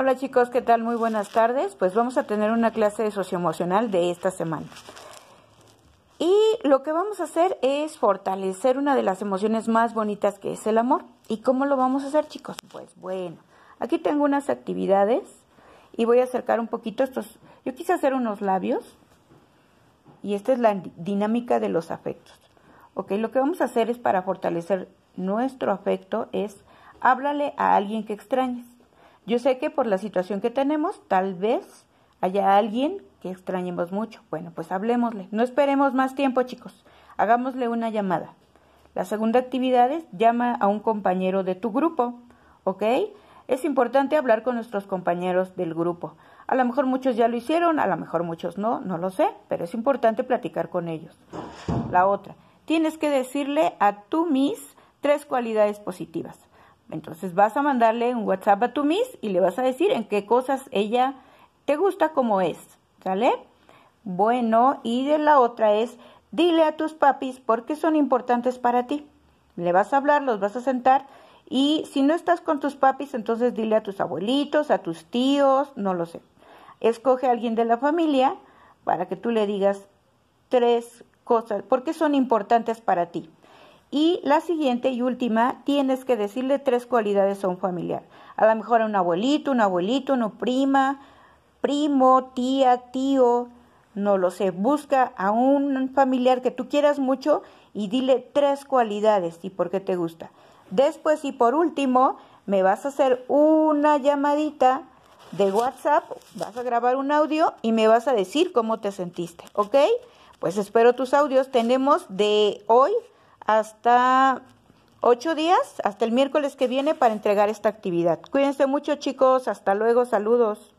Hola chicos, ¿qué tal? Muy buenas tardes. Pues vamos a tener una clase de socioemocional de esta semana. Y lo que vamos a hacer es fortalecer una de las emociones más bonitas que es el amor. ¿Y cómo lo vamos a hacer chicos? Pues bueno, aquí tengo unas actividades y voy a acercar un poquito estos. Yo quise hacer unos labios y esta es la dinámica de los afectos. Ok, lo que vamos a hacer es para fortalecer nuestro afecto es háblale a alguien que extrañes. Yo sé que por la situación que tenemos, tal vez haya alguien que extrañemos mucho. Bueno, pues hablemosle. No esperemos más tiempo, chicos. Hagámosle una llamada. La segunda actividad es llama a un compañero de tu grupo, ¿ok? Es importante hablar con nuestros compañeros del grupo. A lo mejor muchos ya lo hicieron, a lo mejor muchos no, no lo sé, pero es importante platicar con ellos. La otra, tienes que decirle a tu Miss tres cualidades positivas. Entonces vas a mandarle un WhatsApp a tu Miss y le vas a decir en qué cosas ella te gusta como es, ¿sale? Bueno, y de la otra es, dile a tus papis por qué son importantes para ti. Le vas a hablar, los vas a sentar y si no estás con tus papis, entonces dile a tus abuelitos, a tus tíos, no lo sé. Escoge a alguien de la familia para que tú le digas tres cosas, por qué son importantes para ti. Y la siguiente y última, tienes que decirle tres cualidades a un familiar. A lo mejor a un abuelito, un abuelito, una prima, primo, tía, tío, no lo sé. Busca a un familiar que tú quieras mucho y dile tres cualidades y por qué te gusta. Después y por último, me vas a hacer una llamadita de WhatsApp, vas a grabar un audio y me vas a decir cómo te sentiste, ¿ok? Pues espero tus audios. Tenemos de hoy hasta ocho días, hasta el miércoles que viene para entregar esta actividad. Cuídense mucho chicos, hasta luego, saludos.